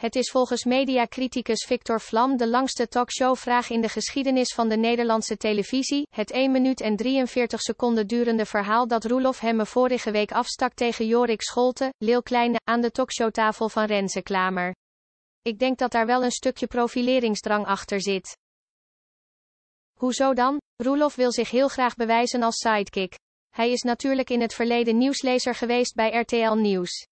Het is volgens mediacriticus Victor Vlam de langste talkshowvraag in de geschiedenis van de Nederlandse televisie. Het 1 minuut en 43 seconden durende verhaal dat Roelof Hemme vorige week afstak tegen Jorik Scholte, Leel Kleine, aan de talkshowtafel van Renze Klamer. Ik denk dat daar wel een stukje profileringsdrang achter zit. Hoezo dan? Roelof wil zich heel graag bewijzen als sidekick. Hij is natuurlijk in het verleden nieuwslezer geweest bij RTL Nieuws.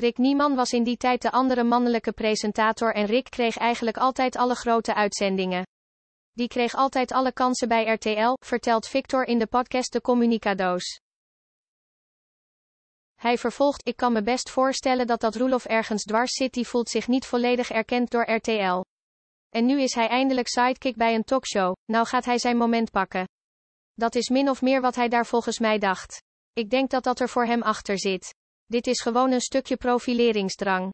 Rick Nieman was in die tijd de andere mannelijke presentator en Rick kreeg eigenlijk altijd alle grote uitzendingen. Die kreeg altijd alle kansen bij RTL, vertelt Victor in de podcast De Communicado's. Hij vervolgt, ik kan me best voorstellen dat dat Roelof ergens dwars zit, die voelt zich niet volledig erkend door RTL. En nu is hij eindelijk sidekick bij een talkshow, nou gaat hij zijn moment pakken. Dat is min of meer wat hij daar volgens mij dacht. Ik denk dat dat er voor hem achter zit. Dit is gewoon een stukje profileringsdrang.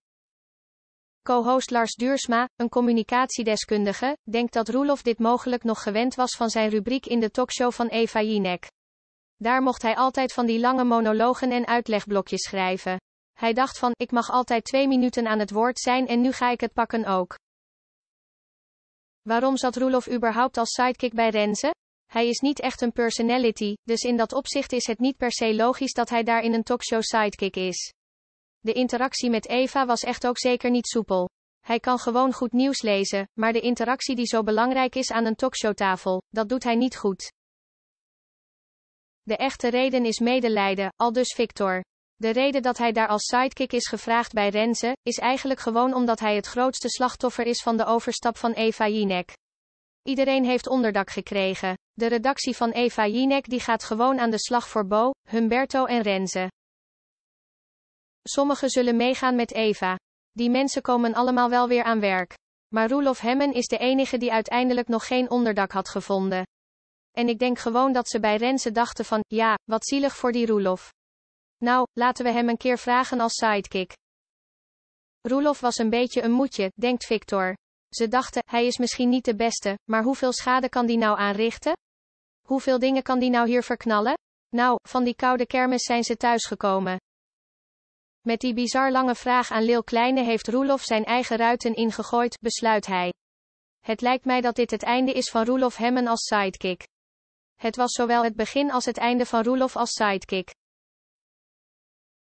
Co-host Lars Duursma, een communicatiedeskundige, denkt dat Roelof dit mogelijk nog gewend was van zijn rubriek in de talkshow van Eva Jinek. Daar mocht hij altijd van die lange monologen en uitlegblokjes schrijven. Hij dacht van, ik mag altijd twee minuten aan het woord zijn en nu ga ik het pakken ook. Waarom zat Roelof überhaupt als sidekick bij Renze? Hij is niet echt een personality, dus in dat opzicht is het niet per se logisch dat hij daar in een talkshow sidekick is. De interactie met Eva was echt ook zeker niet soepel. Hij kan gewoon goed nieuws lezen, maar de interactie die zo belangrijk is aan een talkshowtafel, dat doet hij niet goed. De echte reden is medelijden, al dus Victor. De reden dat hij daar als sidekick is gevraagd bij Renze, is eigenlijk gewoon omdat hij het grootste slachtoffer is van de overstap van Eva Jinek. Iedereen heeft onderdak gekregen. De redactie van Eva Jinek die gaat gewoon aan de slag voor Bo, Humberto en Renze. Sommigen zullen meegaan met Eva. Die mensen komen allemaal wel weer aan werk. Maar Roelof Hemmen is de enige die uiteindelijk nog geen onderdak had gevonden. En ik denk gewoon dat ze bij Renze dachten van, ja, wat zielig voor die Roelof. Nou, laten we hem een keer vragen als sidekick. Roelof was een beetje een moedje, denkt Victor. Ze dachten, hij is misschien niet de beste, maar hoeveel schade kan die nou aanrichten? Hoeveel dingen kan die nou hier verknallen? Nou, van die koude kermis zijn ze thuisgekomen. Met die bizar lange vraag aan Leel Kleine heeft Roelof zijn eigen ruiten ingegooid, besluit hij. Het lijkt mij dat dit het einde is van Roelof Hemmen als sidekick. Het was zowel het begin als het einde van Roelof als sidekick.